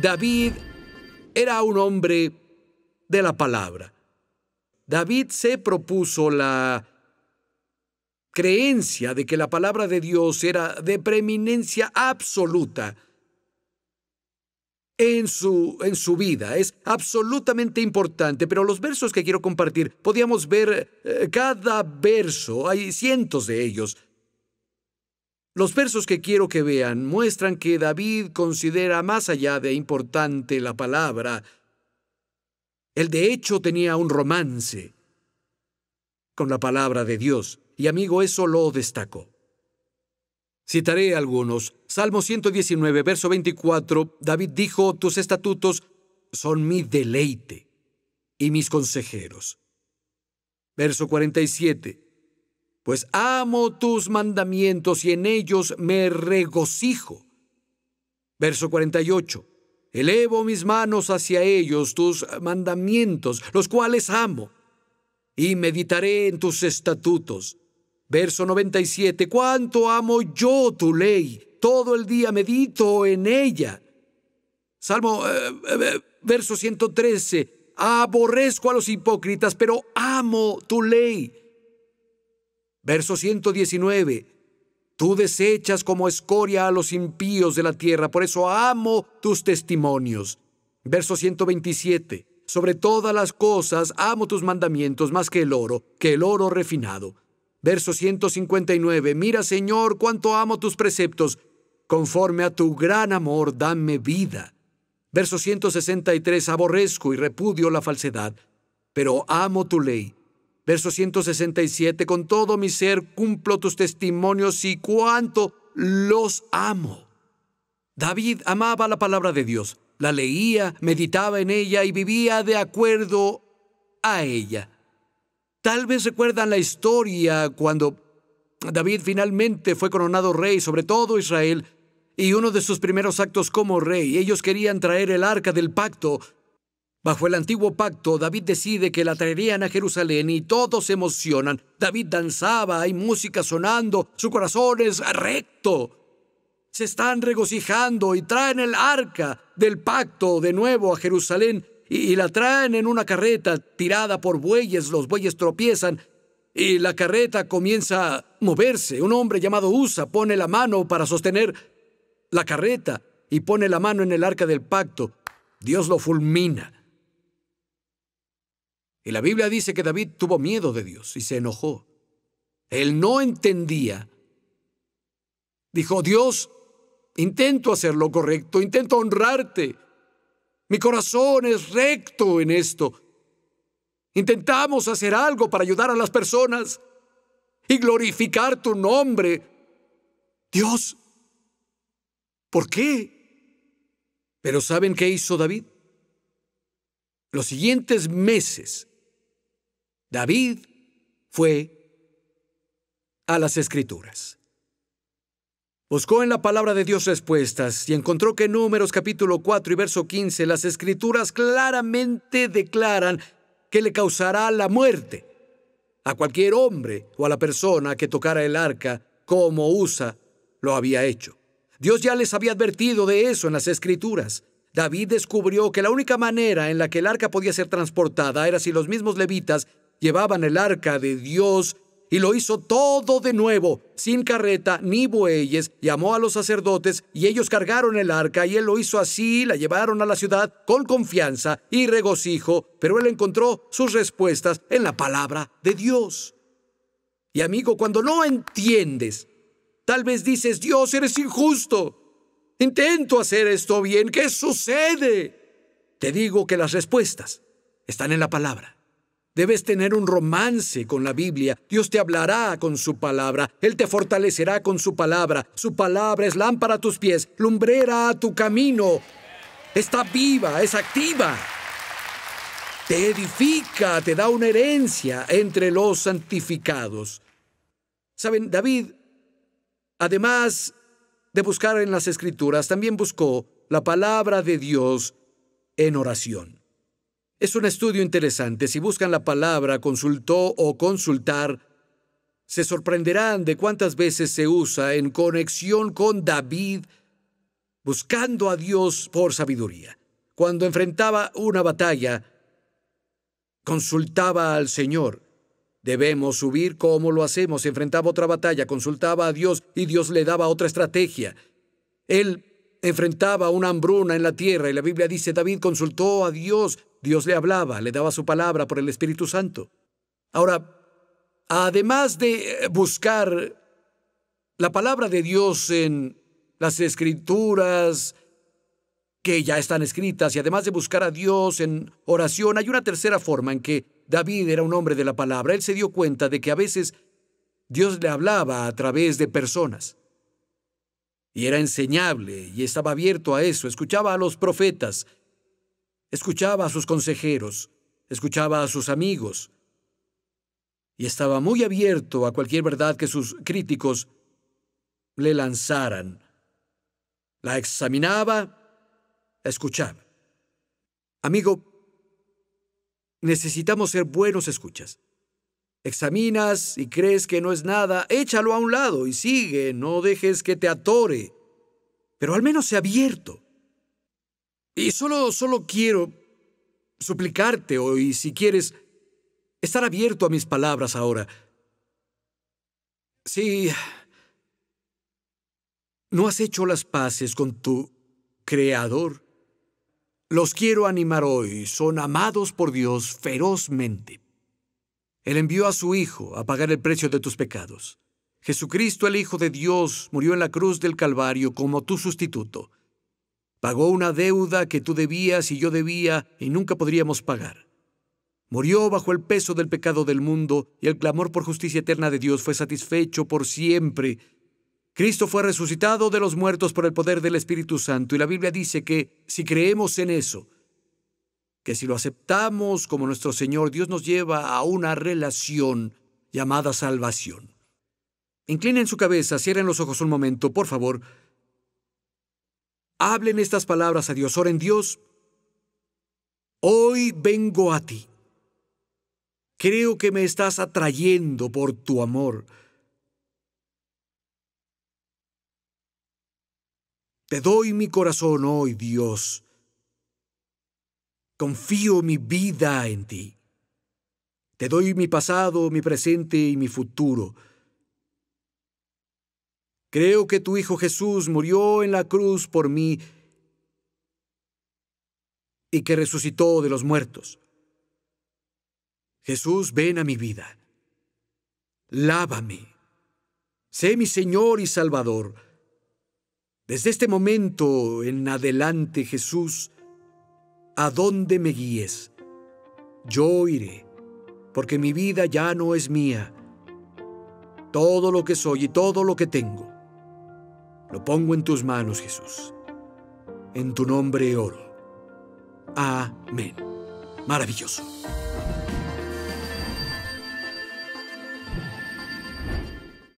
David era un hombre de la palabra. David se propuso la creencia de que la palabra de Dios era de preeminencia absoluta en su, en su vida. Es absolutamente importante, pero los versos que quiero compartir, podíamos ver eh, cada verso, hay cientos de ellos, los versos que quiero que vean muestran que David considera más allá de importante la palabra. Él de hecho tenía un romance con la palabra de Dios, y amigo, eso lo destacó. Citaré algunos. Salmo 119, verso 24, David dijo, tus estatutos son mi deleite y mis consejeros. Verso 47, pues amo tus mandamientos y en ellos me regocijo. Verso 48. Elevo mis manos hacia ellos, tus mandamientos, los cuales amo, y meditaré en tus estatutos. Verso 97. Cuánto amo yo tu ley, todo el día medito en ella. Salmo, eh, eh, eh, verso 113. Aborrezco a los hipócritas, pero amo tu ley. Verso 119. Tú desechas como escoria a los impíos de la tierra, por eso amo tus testimonios. Verso 127. Sobre todas las cosas amo tus mandamientos más que el oro, que el oro refinado. Verso 159. Mira, Señor, cuánto amo tus preceptos. Conforme a tu gran amor, dame vida. Verso 163. Aborrezco y repudio la falsedad, pero amo tu ley. Verso 167, con todo mi ser cumplo tus testimonios y cuánto los amo. David amaba la palabra de Dios, la leía, meditaba en ella y vivía de acuerdo a ella. Tal vez recuerdan la historia cuando David finalmente fue coronado rey sobre todo Israel y uno de sus primeros actos como rey, ellos querían traer el arca del pacto Bajo el antiguo pacto, David decide que la traerían a Jerusalén y todos se emocionan. David danzaba, hay música sonando, su corazón es recto. Se están regocijando y traen el arca del pacto de nuevo a Jerusalén y, y la traen en una carreta tirada por bueyes. Los bueyes tropiezan y la carreta comienza a moverse. Un hombre llamado Usa pone la mano para sostener la carreta y pone la mano en el arca del pacto. Dios lo fulmina. Y la Biblia dice que David tuvo miedo de Dios y se enojó. Él no entendía. Dijo, Dios, intento hacer lo correcto, intento honrarte. Mi corazón es recto en esto. Intentamos hacer algo para ayudar a las personas y glorificar tu nombre. Dios, ¿por qué? Pero ¿saben qué hizo David? Los siguientes meses David fue a las Escrituras. Buscó en la palabra de Dios respuestas y encontró que Números capítulo 4 y verso 15 las Escrituras claramente declaran que le causará la muerte a cualquier hombre o a la persona que tocara el arca como Usa lo había hecho. Dios ya les había advertido de eso en las Escrituras. David descubrió que la única manera en la que el arca podía ser transportada era si los mismos levitas llevaban el arca de Dios y lo hizo todo de nuevo, sin carreta ni bueyes. Llamó a los sacerdotes y ellos cargaron el arca y él lo hizo así, la llevaron a la ciudad con confianza y regocijo, pero él encontró sus respuestas en la palabra de Dios. Y amigo, cuando no entiendes, tal vez dices, Dios, eres injusto. Intento hacer esto bien, ¿qué sucede? Te digo que las respuestas están en la palabra. Debes tener un romance con la Biblia. Dios te hablará con su palabra. Él te fortalecerá con su palabra. Su palabra es lámpara a tus pies, lumbrera a tu camino. Está viva, es activa. Te edifica, te da una herencia entre los santificados. Saben, David, además de buscar en las escrituras, también buscó la palabra de Dios en oración. Es un estudio interesante. Si buscan la palabra consultó o consultar, se sorprenderán de cuántas veces se usa en conexión con David, buscando a Dios por sabiduría. Cuando enfrentaba una batalla, consultaba al Señor. Debemos subir ¿Cómo lo hacemos. Enfrentaba otra batalla, consultaba a Dios y Dios le daba otra estrategia. Él enfrentaba una hambruna en la tierra y la Biblia dice, David consultó a Dios, Dios le hablaba, le daba su palabra por el Espíritu Santo. Ahora, además de eh, buscar la palabra de Dios en las escrituras que ya están escritas y además de buscar a Dios en oración, hay una tercera forma en que David era un hombre de la palabra. Él se dio cuenta de que a veces Dios le hablaba a través de personas y era enseñable y estaba abierto a eso, escuchaba a los profetas, escuchaba a sus consejeros, escuchaba a sus amigos, y estaba muy abierto a cualquier verdad que sus críticos le lanzaran. La examinaba, escuchaba. Amigo, necesitamos ser buenos escuchas. Examinas y crees que no es nada, échalo a un lado y sigue, no dejes que te atore. Pero al menos ha abierto. Y solo, solo quiero suplicarte hoy, si quieres, estar abierto a mis palabras ahora. Si no has hecho las paces con tu Creador, los quiero animar hoy, son amados por Dios ferozmente. Él envió a su Hijo a pagar el precio de tus pecados. Jesucristo, el Hijo de Dios, murió en la cruz del Calvario como tu sustituto. Pagó una deuda que tú debías y yo debía y nunca podríamos pagar. Murió bajo el peso del pecado del mundo y el clamor por justicia eterna de Dios fue satisfecho por siempre. Cristo fue resucitado de los muertos por el poder del Espíritu Santo y la Biblia dice que si creemos en eso, que si lo aceptamos como nuestro Señor, Dios nos lleva a una relación llamada salvación. Inclinen su cabeza, cierren los ojos un momento, por favor. Hablen estas palabras a Dios, oren Dios. Hoy vengo a ti. Creo que me estás atrayendo por tu amor. Te doy mi corazón hoy, Dios. Confío mi vida en ti. Te doy mi pasado, mi presente y mi futuro. Creo que tu Hijo Jesús murió en la cruz por mí y que resucitó de los muertos. Jesús, ven a mi vida. Lávame. Sé mi Señor y Salvador. Desde este momento en adelante, Jesús, a donde me guíes. Yo iré, porque mi vida ya no es mía. Todo lo que soy y todo lo que tengo, lo pongo en tus manos, Jesús. En tu nombre oro. Amén. Maravilloso.